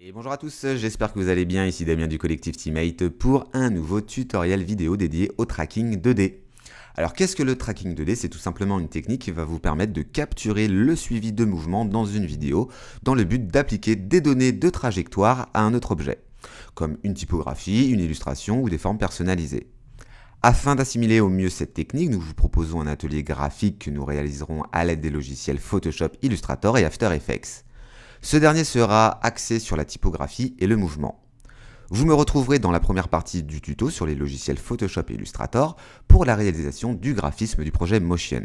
Et bonjour à tous, j'espère que vous allez bien, ici Damien du collectif Teammate pour un nouveau tutoriel vidéo dédié au tracking 2D. Alors qu'est-ce que le tracking 2D C'est tout simplement une technique qui va vous permettre de capturer le suivi de mouvement dans une vidéo dans le but d'appliquer des données de trajectoire à un autre objet, comme une typographie, une illustration ou des formes personnalisées. Afin d'assimiler au mieux cette technique, nous vous proposons un atelier graphique que nous réaliserons à l'aide des logiciels Photoshop, Illustrator et After Effects. Ce dernier sera axé sur la typographie et le mouvement. Vous me retrouverez dans la première partie du tuto sur les logiciels Photoshop et Illustrator pour la réalisation du graphisme du projet Motion.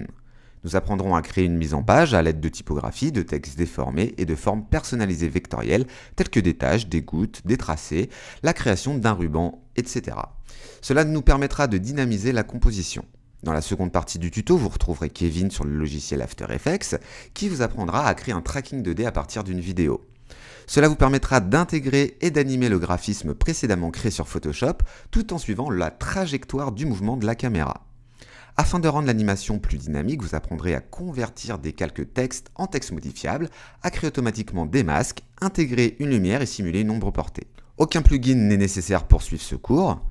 Nous apprendrons à créer une mise en page à l'aide de typographies, de textes déformés et de formes personnalisées vectorielles telles que des taches, des gouttes, des tracés, la création d'un ruban, etc. Cela nous permettra de dynamiser la composition. Dans la seconde partie du tuto, vous retrouverez Kevin sur le logiciel After Effects qui vous apprendra à créer un tracking 2D à partir d'une vidéo. Cela vous permettra d'intégrer et d'animer le graphisme précédemment créé sur Photoshop tout en suivant la trajectoire du mouvement de la caméra. Afin de rendre l'animation plus dynamique, vous apprendrez à convertir des calques textes en texte modifiable, à créer automatiquement des masques, intégrer une lumière et simuler une ombre portée. Aucun plugin n'est nécessaire pour suivre ce cours.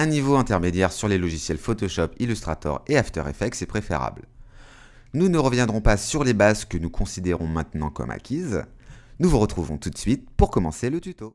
Un niveau intermédiaire sur les logiciels Photoshop, Illustrator et After Effects est préférable. Nous ne reviendrons pas sur les bases que nous considérons maintenant comme acquises. Nous vous retrouvons tout de suite pour commencer le tuto.